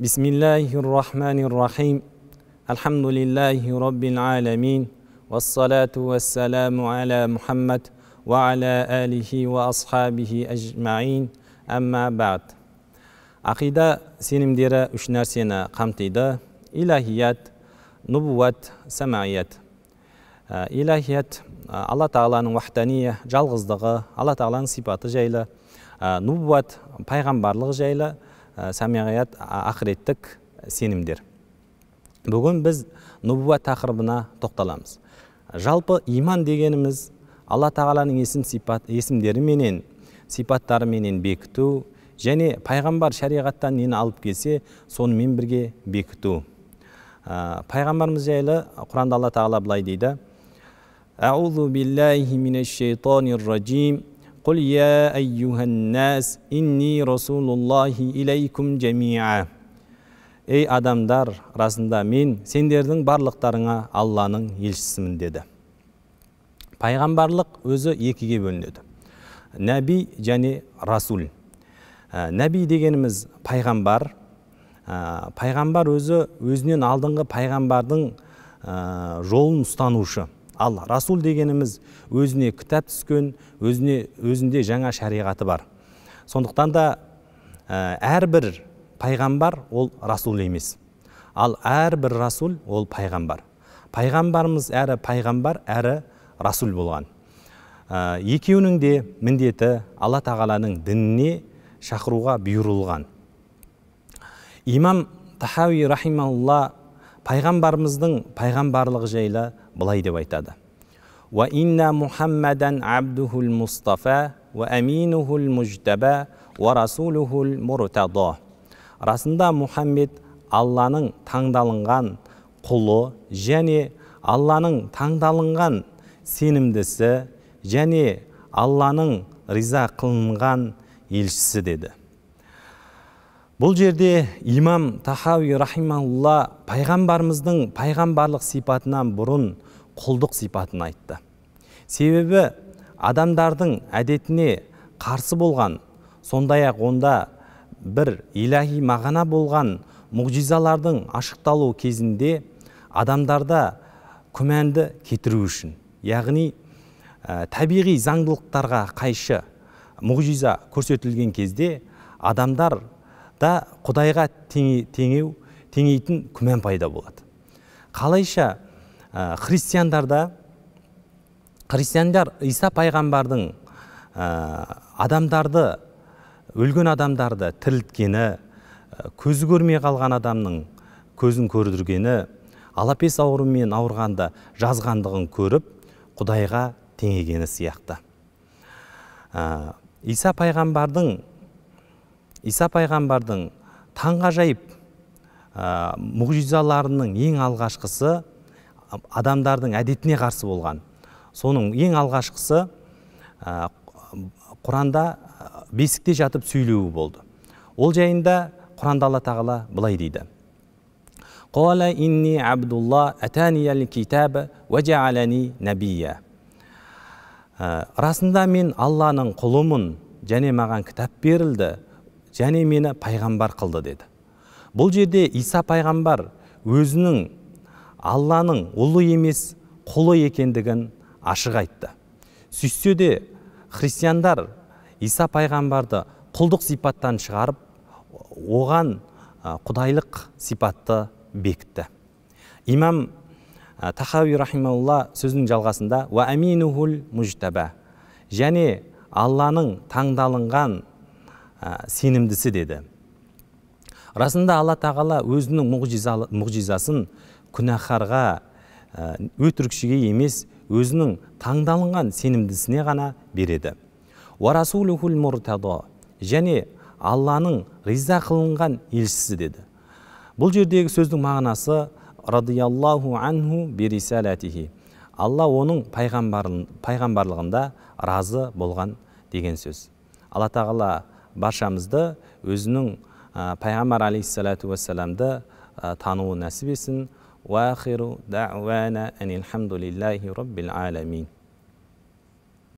بسم الله الرحمن الرحيم الحمد لله رب العالمين والصلاة والسلام على محمد وعلى آله وأصحابه أجمعين أما بعد عقيدة سينم ديرا اشنار سينا قمتيدا إلهيات نبوات سماعيات إلهيات الله تعالى وحدانية جالغزدغة الله تعالى نصيبات جايلة نبوات پیغمبرلغ جايلة جايلة Э, самиғаят ақыреттік сенімдер бүгін біз нубуат тақырыбына тоқталамыз жалпы иман дегеніміз алла тағаланың есім сипат есімдеріменен сипаттарыменен бекіту және пайғамбар шариғаттан нені алып келсе сонымен бірге бекіту ә, пайғамбарымыз жайлы құранда алла тағала былай дейді قل يا أيها الناس إني رسول الله إليكم جميعا Ей адамдар, расында мен сендердің барлықтарыңа Алланың елшісімін деді. Пайғамбарлық өзі екіге бөлінеді. Нәби және Расул. Нәби дегеніміз пайғамбар. Пайғамбар өзі өзінен алдыңғы пайғамбардың жолын ұстанушы ал расул дегеніміз өзіне кітап түскен өзіне өзінде жаңа шариғаты бар сондықтан да әрбір пайғамбар ол расул емес ал әрбір расул ол пайғамбар пайғамбарымыз әрі пайғамбар әрі расул болған ә, екеуінің де міндеті алла тағаланың дініне шақыруға бұйырылған имам тахауи рахималла пайғамбарымыздың пайғамбарлығы жайлы былай деп айтады расында мұхаммед алланың таңдалынған құлы және алланың таңдалынған сенімдісі және алланың риза қылынған елшісі деді бұл жерде имам тахауи Рахиманулла пайғамбарымыздың пайғамбарлық сипатынан бұрын құлдық сипатын айтты себебі адамдардың әдетіне қарсы болған сондай ақ онда бір илахи мағана болған мұғжизалардың ашықталу кезінде адамдарда күмәнді кетіру үшін яғни ә, табиғи заңдылықтарға қайшы мұғжиза көрсетілген кезде адамдар да құдайға теңеу теңейтін күмән пайда болады қалайша ә, христиандарда христиандар иса пайғамбардың адамдарды өлген адамдарды тірілткені көзі көрмей қалған адамның көзін көрдіргені алапес аурумен ауырғанда жазғандығын көріп құдайға теңегені сияқты ә, иса пайғамбардың иса пайғамбардың таңғажайып ә, мұғжизаларының ең алғашқысы адамдардың әдетіне қарсы болған соның ең алғашқысы құранда бесікте жатып сөйлеуі болды ол жайында құранда алла тағала былай дейді инни абдулла расында мен алланың құлымын және маған кітап берілді және мені пайғамбар қылды деді бұл жерде иса пайғамбар өзінің алланың ұлы емес құлы екендігін ашық айтты сөйтсе де христиандар иса пайғамбарды құлдық сипаттан шығарып оған құдайлық сипатты бекітті имам тахауи рахимаулла сөзінің жалғасында уә аминухул және алланың таңдалынған сенімдісі деді расында алла тағала өзінің мұғжизасын күнәһарға өтірікшіге емес өзінің таңдалынған сенімдісіне ғана береді және алланың риза қылынған елшісі деді бұл жердегі сөздің мағынасы радиаллаху анху бирисалатихи алла оның пайғамбарлығында разы болған деген сөз алла тағала баршамызды өзінің ә, пайғамбар алейхисалату уассаламды тануы нәсіп етсін уахиру дауана әнилхамдулиллахи раббил аламин